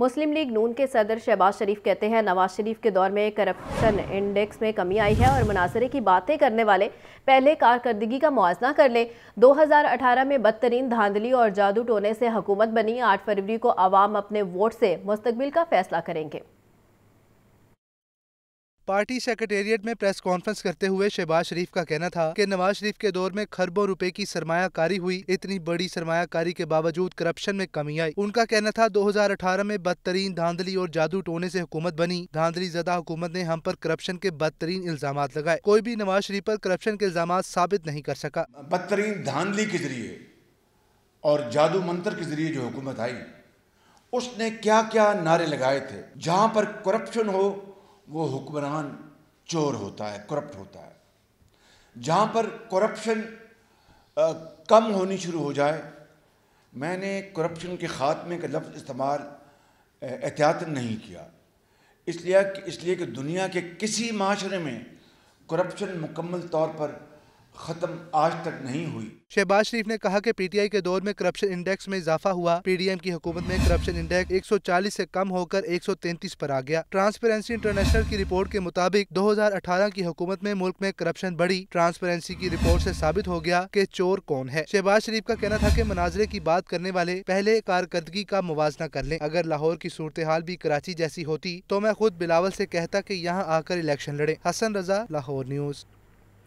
मुस्लिम league नून के सदर शहबाज शरीफ कहते हैं नवाज शरीफ के दौर में करप्शन इंडेक्स में कमी आई है और मुनासरे की बातें करने वाले पहले कारकर्दगी का मुआजना कर लें 2018 में बदतरीन धांधली और जादू टोने से हुकूमत बनी 8 फरवरी को आवाम अपने वोट से मुस्तबिल का फैसला करेंगे पार्टी सेक्रेटेरिएट में प्रेस कॉन्फ्रेंस करते हुए शहबाज शरीफ का कहना था कि नवाज शरीफ के दौर में खरबों रुपए की सरमाकारी हुई इतनी बड़ी सरमाकारी के बावजूद करप्शन में कमी आई उनका कहना था 2018 में बदतरीन धांधली और जादू टोने से हुकूमत बनी धांधली जदा हुकूमत ने हम पर करप्शन के बदतरीन इल्जाम लगाए कोई भी नवाज शरीफ पर करप्शन के इल्जाम साबित नहीं कर सका बदतरीन धांधली के जरिए और जादू मंत्र के जरिए जो हुकूमत आई उसने क्या क्या नारे लगाए थे जहाँ पर करप्शन हो वो हुक्मरान चोर होता है करप्ट होता है जहाँ पर करप्शन कम होनी शुरू हो जाए मैंने करप्शन के ख़ात्मे का लफ्ज़ इस्तेमाल एहतियात नहीं किया इसलिए इसलिए कि दुनिया के किसी माशरे में करप्शन मुकम्मल तौर पर खत्म आज तक नहीं हुई शहबाज शरीफ ने कहा कि पीटीआई के दौर में करप्शन इंडेक्स में इजाफा हुआ पीडीएम की हुकूमत में करप्शन इंडेक्स 140 से कम होकर 133 पर आ गया ट्रांसपेरेंसी इंटरनेशनल की रिपोर्ट के मुताबिक 2018 की हुकूमत में मुल्क में करप्शन बढ़ी ट्रांसपेरेंसी की रिपोर्ट से साबित हो गया कि चोर कौन है शहबाज शरीफ का कहना था की मुनाजरे की बात करने वाले पहले कारकर्दगी का मुवजना कर ले अगर लाहौर की सूरत हाल भी कराची जैसी होती तो मैं खुद बिलावल ऐसी कहता की यहाँ आकर इलेक्शन लड़े हसन रजा लाहौर न्यूज़